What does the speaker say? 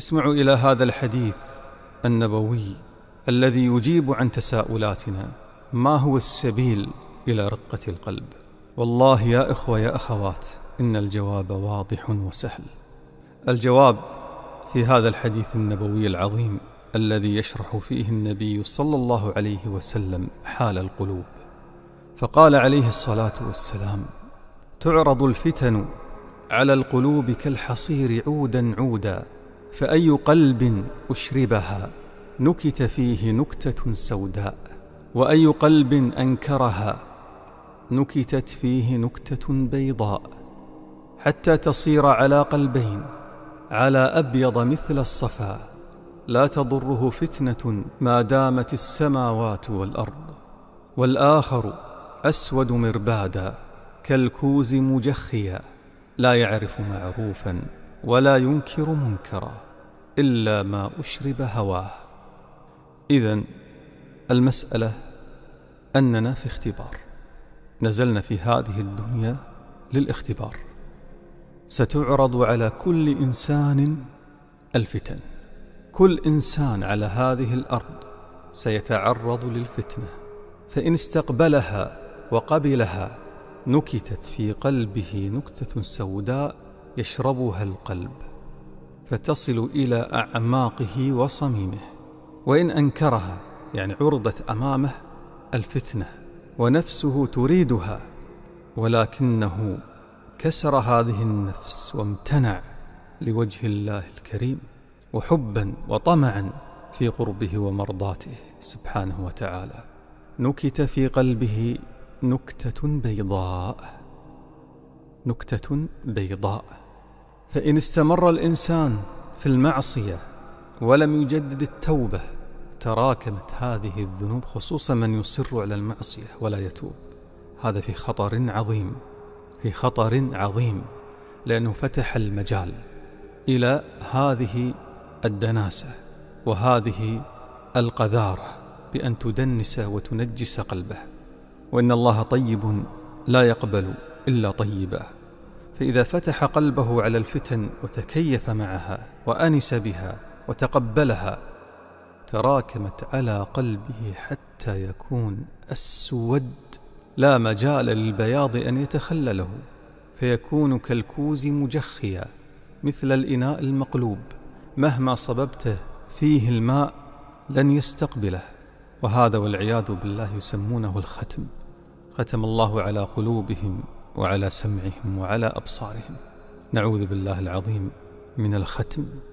اسمعوا إلى هذا الحديث النبوي الذي يجيب عن تساؤلاتنا ما هو السبيل إلى رقة القلب والله يا إخوة يا أخوات إن الجواب واضح وسهل الجواب في هذا الحديث النبوي العظيم الذي يشرح فيه النبي صلى الله عليه وسلم حال القلوب فقال عليه الصلاة والسلام تعرض الفتن على القلوب كالحصير عودا عودا فأي قلب أشربها نكت فيه نكتة سوداء وأي قلب أنكرها نكتت فيه نكتة بيضاء حتى تصير على قلبين على أبيض مثل الصفا لا تضره فتنة ما دامت السماوات والأرض والآخر أسود مربادا كالكوز مجخيا لا يعرف معروفا ولا ينكر منكرا إلا ما أشرب هواه إذا المسألة أننا في اختبار نزلنا في هذه الدنيا للاختبار ستعرض على كل إنسان الفتن كل إنسان على هذه الأرض سيتعرض للفتنة فإن استقبلها وقبلها نكتت في قلبه نكتة سوداء يشربها القلب فتصل الى اعماقه وصميمه وان انكرها يعني عرضت امامه الفتنه ونفسه تريدها ولكنه كسر هذه النفس وامتنع لوجه الله الكريم وحبا وطمعا في قربه ومرضاته سبحانه وتعالى نكت في قلبه نكته بيضاء نكتة بيضاء فإن استمر الإنسان في المعصية ولم يجدد التوبة تراكمت هذه الذنوب خصوصا من يصر على المعصية ولا يتوب هذا في خطر عظيم في خطر عظيم لأنه فتح المجال إلى هذه الدناسة وهذه القذارة بأن تدنس وتنجس قلبه وإن الله طيب لا يقبل إلا طيبه فإذا فتح قلبه على الفتن وتكيف معها وأنس بها وتقبلها تراكمت على قلبه حتى يكون أسود لا مجال للبياض أن يتخلله فيكون كالكوز مجخيا مثل الإناء المقلوب مهما صببته فيه الماء لن يستقبله وهذا والعياذ بالله يسمونه الختم ختم الله على قلوبهم وعلى سمعهم وعلى أبصارهم نعوذ بالله العظيم من الختم